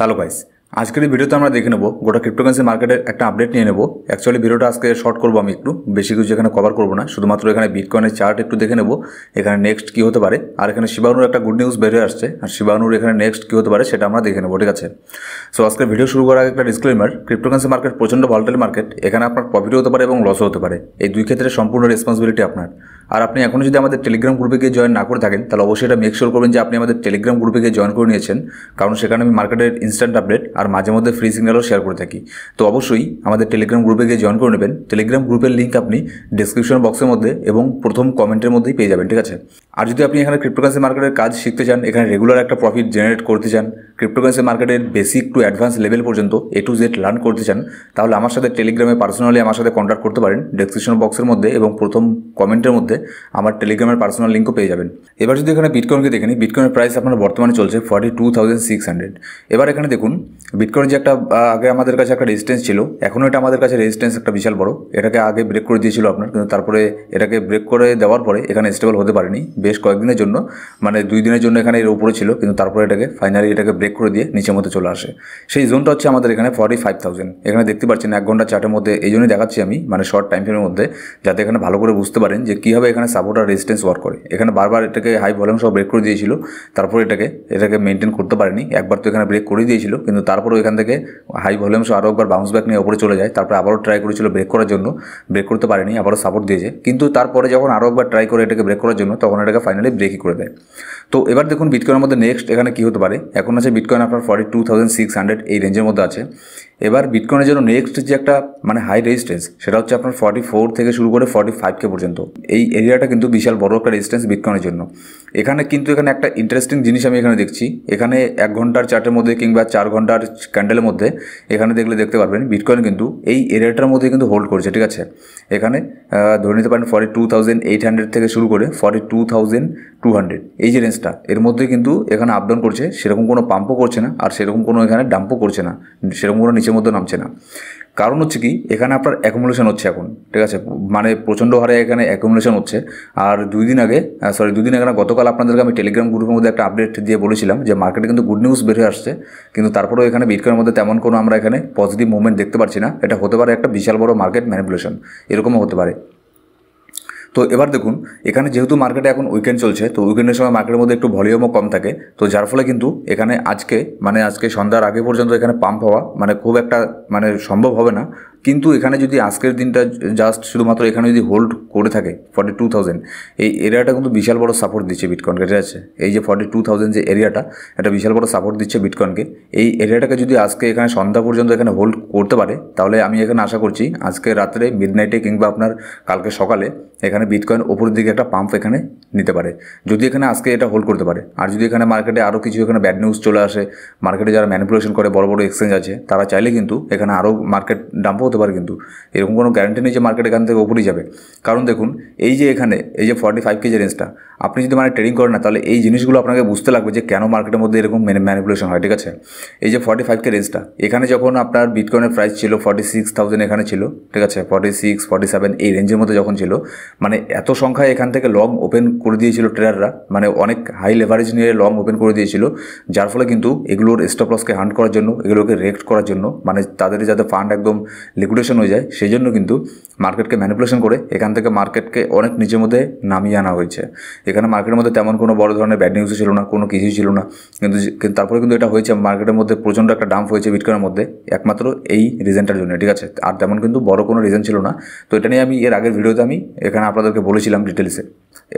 Hello guys আজকের এই ভিডিওতে আমরা দেখে নেব গোটা ক্রিপ্টোকারেন্সি মার্কেটের একটা আপডেট নিয়ে নেব অ্যাকচুয়ালি ভিডিওটা আজকে শর্ট করবো আমি একটু বেশি কিছু এখানে কভার করবো না শুধুমাত্র এখানে বিটকয়েনের চার্ট একটু দেখে নেব এখানে নেক্সট কী হতে পারে আর এখানে শিবানুর একটা গুড নিউজ বেরিয়ে আসছে আর শিবানুর এখানে নেক্সট কী হতে পারে সেটা আমরা দেখে নেবো ঠিক আছে সো আজকে ভিডিও শুরু করার আগে একটা ডিসক্লেমার ক্রিপ্টোকারেন্সি মার্কেট প্রচণ্ড ভলটাইল মার্কেট এখানে আপনার প্রফিটও হতে পারে এবং লসও হতে পারে এই দুই ক্ষেত্রে সম্পূর্ণ রেসপন্সিবিলিটি আপনার আর আপনি এখনও যদি আমাদের টেলিগ্রাম গ্রুপে গিয়ে জয়েন না করে থাকেন তাহলে অবশ্যই এটা মেক শিওর করবেন যে আপনি আমাদের টেলিগ্রাম গ্রুপে গিয়ে জয়েন করে নিয়েছেন কারণ সেখানে আমি মার্কেটের ইনস্ট্যান্ট আপডেট আর মাঝে মধ্যে ফ্রি সিগন্যালও শেয়ার করে থাকি তো অবশ্যই আমাদের টেলিগ্রাম গ্রুপে গিয়ে জয়েন করে নেবেন টেলিগ্রাম গ্রুপের লিঙ্ক আপনি ডিসক্রিপশন বক্সের মধ্যে এবং প্রথম কমেন্টের মধ্যেই পেয়ে যাবেন ঠিক আছে আর যদি আপনি এখানে ক্রিপ্টোকারেন্সি মার্কেটের কাজ শিখতে চান এখানে রেগুলার একটা প্রফিট জেনারেট করতে চান ক্রিপ্টোকারেন্সি মার্কেটের বেসিক টু অ্যাডভান্স লেভেল পর্যন্ত এ টু জেড লার্ন করতে চান তাহলে আমার সাথে টেলিগ্রামে পার্সোনালি আমার সাথে কন্ট্যাক্ট করতে পারেন ডিসক্রিপশন বক্সের মধ্যে এবং প্রথম কমেন্টের মধ্যে আছে আমার টেলিগ্রামের পার্সোনাল লিঙ্কও পেয়ে যাবেন এবার যদি এখানে বিটকয়েনকে দেখেনি বিটকয়েনের প্রাইস আপনার বর্তমানে চলছে forty two thousand six hundred এবার এখানে দেখুন বিটকয়েন যে একটা আগে আমাদের কাছে একটা রেজিস্টেন্স ছিল এখনও এটা আমাদের কাছে রেজিস্টেন্স একটা বিশাল বড় এটাকে আগে ব্রেক করে দিয়েছিল আপনার কিন্তু তারপরে এটাকে ব্রেক করে দেওয়ার পরে এখানে স্টেবল হতে পারেনি বেশ কয়েকদিনের জন্য মানে দুই দিনের জন্য এখানে এর উপরে ছিল কিন্তু তারপরে এটাকে ফাইনালি এটাকে ব্রেক করে দিয়ে নিচের মধ্যে চলে আসে সেই জোনটা হচ্ছে আমাদের এখানে ফর্টি ফাইভ থাউজেন্ড এখানে দেখতে পাচ্ছেন এক ঘন্টা চার্টের মধ্যে এই জন্যই দেখাচ্ছি আমি মানে শর্ট টাইম ফ্রেমের মধ্যে যাতে এখানে ভালো করে বুঝতে পারেন যে কীভাবে কীভাবে এখানে সাপোর্ট আর রেজিস্টেন্স ওয়ার্ক করে এখানে বারবার এটাকে হাই ভলিউম সব ব্রেক করে দিয়েছিল তারপর এটাকে এটাকে মেনটেন করতে পারেনি একবার তো এখানে ব্রেক করে দিয়েছিল কিন্তু তারপরও এখান থেকে হাই ভলিউম সব আরও একবার বাউন্স ব্যাক নিয়ে ওপরে চলে যায় তারপরে আবারও ট্রাই করেছিল ব্রেক করার জন্য ব্রেক করতে পারেনি আবারও সাপোর্ট দিয়েছে কিন্তু তারপরে যখন আরও একবার ট্রাই করে এটাকে ব্রেক করার জন্য তখন এটাকে ফাইনালি ব্রেকই করে দেয় তো এবার দেখুন বিটকয়েনের মধ্যে নেক্সট এখানে কী হতে পারে এখন আছে বিটকয়েন আপনার forty two thousand six hundred এই রেঞ্জের মধ্যে আছে এবার বিটকয়নের জন্য নেক্সট যে একটা মানে হাই রেজিস্টেন্স সেটা হচ্ছে আপনার ফর্টি ফোর থেকে শুরু করে ফর্টি ফাইভকে পর্যন্ত এই এরিয়াটা কিন্তু বিশাল বড় একটা রেজিস্টেন্স বিটকয়নের জন্য এখানে কিন্তু এখানে একটা ইন্টারেস্টিং জিনিস আমি এখানে দেখছি এখানে এক ঘন্টার চার্টের মধ্যে কিংবা চার ঘন্টার ক্যান্ডেলের মধ্যে এখানে দেখলে দেখতে পারবেন বিটকয়েন কিন্তু এই এরিয়াটার মধ্যে কিন্তু হোল্ড করছে ঠিক আছে এখানে ধরে নিতে পারেন forty two thousand eight hundred থেকে শুরু করে forty two thousand two hundred এই যে রেঞ্জটা এর মধ্যে কিন্তু এখানে আপডাউন করছে সেরকম কোনো পাম্পও করছে না আর সেরকম কোনো এখানে ডাম্পও করছে না সেরকম কোনো নিচের মধ্যে নামছে না কারণ হচ্ছে কি এখানে আপনার অ্যাকুমুলেশন হচ্ছে এখন ঠিক আছে মানে প্রচণ্ড হারে এখানে অ্যাকুমুলেশন হচ্ছে আর দুই দিন আগে সরি দুই দিন আগে না গতকাল আপনাদেরকে আমি টেলিগ্রাম গ্রুপের মধ্যে একটা আপডেট দিয়ে বলেছিলাম যে মার্কেটে কিন্তু গুড নিউজ বেরিয়ে আসছে কিন্তু তারপরেও এখানে বিটকয়ের মধ্যে তেমন কোনো আমরা এখানে পজিটিভ মুভমেন্ট দেখতে পারছি না এটা হতে পারে একটা বিশাল বড় মার্কেট ম্যানিপুলেশন এরকমও হতে পারে তো এবার দেখুন এখানে যেহেতু মার্কেটে এখন উইকেন্ড চলছে তো উইকেন্ডের সময় মার্কেটের মধ্যে একটু ভলিউমও কম থাকে তো যার ফলে কিন্তু এখানে আজকে মানে আজকে সন্ধ্যার আগে পর্যন্ত এখানে পাম্প হওয়া মানে খুব একটা মানে সম্ভব হবে না কিন্তু এখানে যদি আজকের দিনটা জাস্ট শুধুমাত্র এখানে যদি হোল্ড করে থাকে ফর্টি টু থাউজেন্ড এই এরিয়াটা কিন্তু বিশাল বড় সাপোর্ট দিচ্ছে বিটকয়েনকে ঠিক আছে এই যে ফর্টি টু থাউজেন্ড যে এরিয়াটা এটা বিশাল বড় সাপোর্ট দিচ্ছে বিটকয়েনকে এই এরিয়াটাকে যদি আজকে এখানে সন্ধ্যা পর্যন্ত এখানে হোল্ড করতে পারে তাহলে আমি এখানে আশা করছি আজকে রাত্রে মিড নাইটে কিংবা আপনার কালকে সকালে এখানে বিটকয়েন ওপরের দিকে একটা পাম্প এখানে নিতে পারে যদি এখানে আজকে এটা হোল্ড করতে পারে আর যদি এখানে মার্কেটে আরও কিছু এখানে ব্যাড নিউজ চলে আসে মার্কেটে যারা ম্যানিপুলেশন করে বড় বড় এক্সচেঞ্জ আছে তারা চাইলে কিন্তু এখানে আরও মার্কেট ডাম্প হতে পারে কিন্তু এরকম কোনো গ্যারান্টি নেই যে মার্কেট এখান থেকে ওপরেই যাবে কারণ দেখুন এই যে এখানে এই যে ফর্টি ফাইভ কেজি রেঞ্জটা আপনি যদি মানে ট্রেডিং করেন না তাহলে এই জিনিসগুলো আপনাকে বুঝতে লাগবে যে কেন মার্কেটের মধ্যে এরকম ম্যানিপুলেশন হয় ঠিক আছে এই যে ফর্টি ফাইভকে রেঞ্জটা এখানে যখন আপনার বিটকয়েনের প্রাইস ছিল ফর্টি সিক্স থাউজেন্ড এখানে ছিল ঠিক আছে ফর্টি সিক্স ফর্টি সেভেন এই রেঞ্জের মধ্যে যখন ছিল মানে এত সংখ্যায় এখান থেকে লং ওপেন করে দিয়েছিল ট্রেডাররা মানে অনেক হাই লেভারেজ নিয়ে লং ওপেন করে দিয়েছিল যার ফলে কিন্তু এগুলোর স্টপ লসকে হান্ট করার জন্য এগুলোকে রেক্ট করার জন্য মানে তাদের যাতে ফান্ড একদম লিকুইডেশন হয়ে যায় সেই জন্য কিন্তু মার্কেটকে ম্যানিপুলেশন করে এখান থেকে মার্কেটকে অনেক নিজের মধ্যে নামিয়ে আনা হয়েছে এখানে মার্কেটের মধ্যে তেমন কোনো বড় ধরনের ব্যাড নিউজও ছিল না কোনো কিছুই ছিল না কিন্তু তারপরে কিন্তু এটা হয়েছে মার্কেটের মধ্যে প্রচণ্ড একটা ডাম্প হয়েছে বিটকয়েনের মধ্যে একমাত্র এই রিজনটার জন্য ঠিক আছে আর তেমন কিন্তু বড় কোনো রিজন ছিল না তো এটা নিয়ে আমি এর আগের ভিডিওতে আমি এখানে আপনাদেরকে বলেছিলাম ডিটেলসে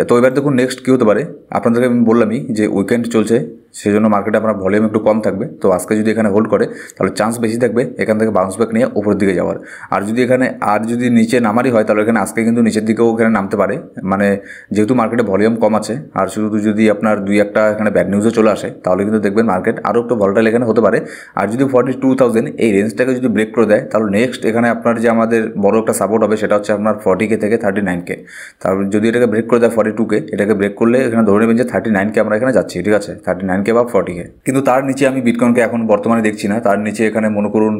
তো এবার দেখুন নেক্সট কী হতে পারে আপনাদেরকে আমি বললামই যে উইকেন্ড চলছে সেই জন্য মার্কেটে আপনার ভলিউম একটু কম থাকবে তো আজকে যদি এখানে হোল্ড করে তাহলে চান্স বেশি থাকবে এখান থেকে বাউন্স ব্যাক নিয়ে উপরের দিকে যাওয়ার আর যদি এখানে আর যদি নিচে নামারই হয় তাহলে এখানে আজকে কিন্তু নিচের দিকেও এখানে নামতে পারে মানে যেহেতু মার্কেটে ভলিউম কম আছে আর শুধু যদি আপনার দুই একটা এখানে ব্যাড নিউজও চলে আসে তাহলে কিন্তু দেখবেন মার্কেট আরও একটু ভলটাইল এখানে হতে পারে আর যদি ফর্টি টু থাউজেন্ড এই রেঞ্জটাকে যদি ব্রেক করে দেয় তাহলে নেক্সট এখানে আপনার যে আমাদের বড় একটা সাপোর্ট হবে সেটা হচ্ছে আপনার ফর্টি কে থেকে থার্টি নাইন কে তারপর যদি এটাকে ব্রেক করে দেয় ফর্টি কে এটাকে ব্রেক করলে এখানে ধরে নেবেন যে থার্টি নাইনকে আমরা এখানে যাচ্ছি ঠিক আছে থার্টি নাইন নাইন কে বা কে কিন্তু তার নিচে আমি বিটকয়েনকে এখন বর্তমানে দেখছি না তার নিচে এখানে মনে করুন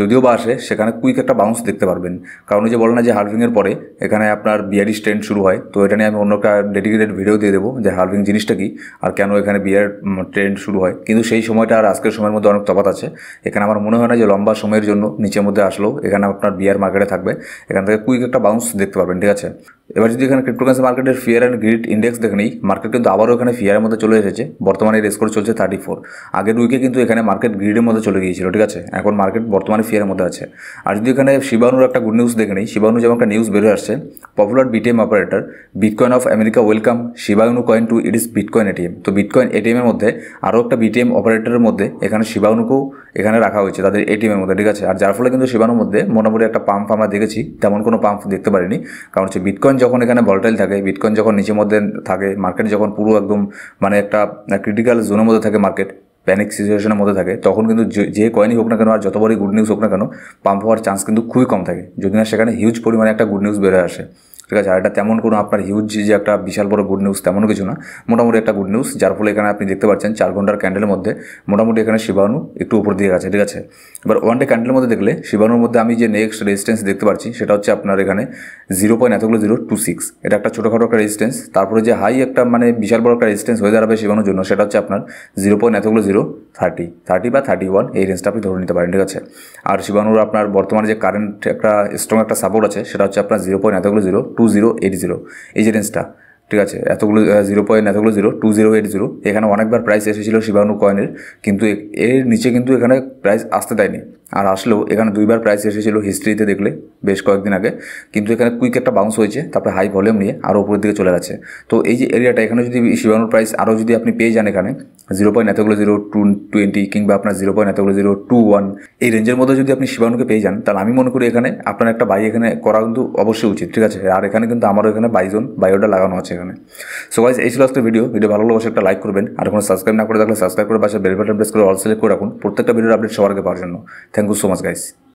যদিও বা আসে সেখানে কুইক একটা বাউন্স দেখতে পারবেন কারণ যে বলে না যে হার্ভিংয়ের পরে এখানে আপনার বিয়ারিশ ট্রেন্ড শুরু হয় তো এটা নিয়ে আমি অন্য একটা ডেডিকেটেড ভিডিও দিয়ে দেবো যে হার্ভিং জিনিসটা কি আর কেন এখানে বিয়ার ট্রেন্ড শুরু হয় কিন্তু সেই সময়টা আর আজকের সময়ের মধ্যে অনেক তফাত আছে এখানে আমার মনে হয় না যে লম্বা সময়ের জন্য নিচের মধ্যে আসলেও এখানে আপনার বিয়ার মার্কেটে থাকবে এখান থেকে কুইক একটা বাউন্স দেখতে পারবেন ঠিক আছে এবার যদি এখানে ক্রিপ্টোকারেন্সি মার্কেটের ফিয়ার অ্যান্ড গ্রিড ইন্ডেক্স দেখে নিই মার্কেট কিন্তু আবারও এখানে ফিয়ারের মধ্যে চলে এসেছে বর্তমানে রেস করে চলছে থার্টি ফোর আগের উইকে কিন্তু এখানে মার্কেট গ্রিডের মধ্যে চলে গিয়েছিল ঠিক আছে এখন মার্কেট বর্তমানে ফিয়ারের মধ্যে আছে আর যদি এখানে শিবানুর একটা গুড নিউজ দেখে নিই শিবানু যেমন একটা নিউজ বেরোয় আসছে popular BTM operator bitcoin of America welcome শিবানু coin to it is bitcoin ATM তো বিটকয়েন এটিএমের মধ্যে আরও একটা বিটিএম অপারেটরের মধ্যে এখানে শিবানুকেও এখানে রাখা হয়েছে তাদের এটিএমের মধ্যে ঠিক আছে আর যার ফলে কিন্তু শিবানুর মধ্যে মোটামুটি একটা পাম্প আমরা দেখেছি তেমন কোনো পাম্প দেখতে পারিনি কারণ হচ্ছে বিটকয়েন যখন এখানে ভলটাইল থাকে বিটকয়েন যখন নিচের মধ্যে থাকে মার্কেট যখন পুরো একদম মানে একটা ক্রিটিক্যাল জোনের মধ্যে থাকে মার্কেট প্যানিক সিচুয়েশনের মধ্যে থাকে তখন কিন্তু যে কয়েনই হোক না কেন আর যত বড়ই গুড নিউজ হোক না কেন পাম্প হওয়ার চান্স কিন্তু খুবই কম থাকে যদি না সেখানে হিউজ পরিমাণে একটা গুড নিউজ বেরোয় আসে ঠিক আছে আর এটা তেমন কোনো আপনার হিউজ যে একটা বিশাল বড় গুড নিউজ তেমন কিছু না মোটামুটি একটা গুড নিউজ যার ফলে এখানে আপনি দেখতে পাচ্ছেন চার ঘন্টার ক্যান্ডেলের মধ্যে মোটামুটি এখানে শিবাণু একটু উপর দিয়ে গেছে ঠিক আছে এবার ওয়ান ডে ক্যান্ডেলের মধ্যে দেখলে শিবাণুর মধ্যে আমি যে নেক্সট রেজিস্ট্যান্স দেখতে পাচ্ছি সেটা হচ্ছে আপনার এখানে জিরো পয়েন্ট এতগুলো জিরো টু সিক্স এটা একটা ছোটোখাটো একটা রেজিস্ট্যান্স তারপরে যে হাই একটা মানে বিশাল বড় একটা রেজিস্ট্যান্স হয়ে দাঁড়াবে শিবাণুর জন্য সেটা হচ্ছে আপনার জিরো পয়েন্ট এতগুলো জিরো থার্টি থার্টি বা থার্টি ওয়ান এই রেঞ্জটা আপনি ধরে নিতে পারেন ঠিক আছে আর শিবাণুর আপনার বর্তমানে যে কারেন্ট একটা স্ট্রং একটা সাপোর্ট আছে সেটা হচ্ছে আপনার জিরো পয়েন্ট এতগুলো zero two zero eight zero এই যে রেঞ্জটা ঠিক আছে এতগুলো জিরো পয়েন্ট এতগুলো zero two zero eight zero এখানে অনেকবার প্রাইস এসেছিলো শিবানু কয়েনের কিন্তু এর নিচে কিন্তু এখানে প্রাইস আসতে দেয়নি আর আসলেও এখানে দুইবার প্রাইস এসেছিল হিস্ট্রিতে দেখলে বেশ কয়েকদিন আগে কিন্তু এখানে কুইক একটা বাউন্স হয়েছে তারপরে হাই ভলিউম নিয়ে আরও উপরের দিকে চলে গেছে তো এই যে এরিয়াটা এখানে যদি শিবানোর প্রাইস আরও যদি আপনি পেয়ে যান এখানে জিরো পয়েন্ট এতগুলো জিরো টু টোয়েন্টি কিংবা আপনার জিরো পয়েন্ট এতগুলো জিরো টু ওয়ান এই রেঞ্জের মধ্যে যদি আপনি শিবানুকে পেয়ে যান তাহলে আমি মনে করি এখানে আপনার একটা বাই এখানে করা কিন্তু অবশ্যই উচিত ঠিক আছে আর এখানে কিন্তু আমারও এখানে বাইজন বায়োটা লাগানো আছে এখানে সো গাইজ এই ছিল আজকে ভিডিও ভিডিও ভালো লাগলে একটা লাইক করবেন আর এখন সাবস্ক্রাইব না করে থাকলে সাবস্ক্রাইব করে পাশে বেল বাটন প্রেস করে অল সিলেক্ট করে রাখুন প্রত্যেকটা ভিডিওর আপডেট সবার আগে পাওয়ার জন্য Thank you so guys.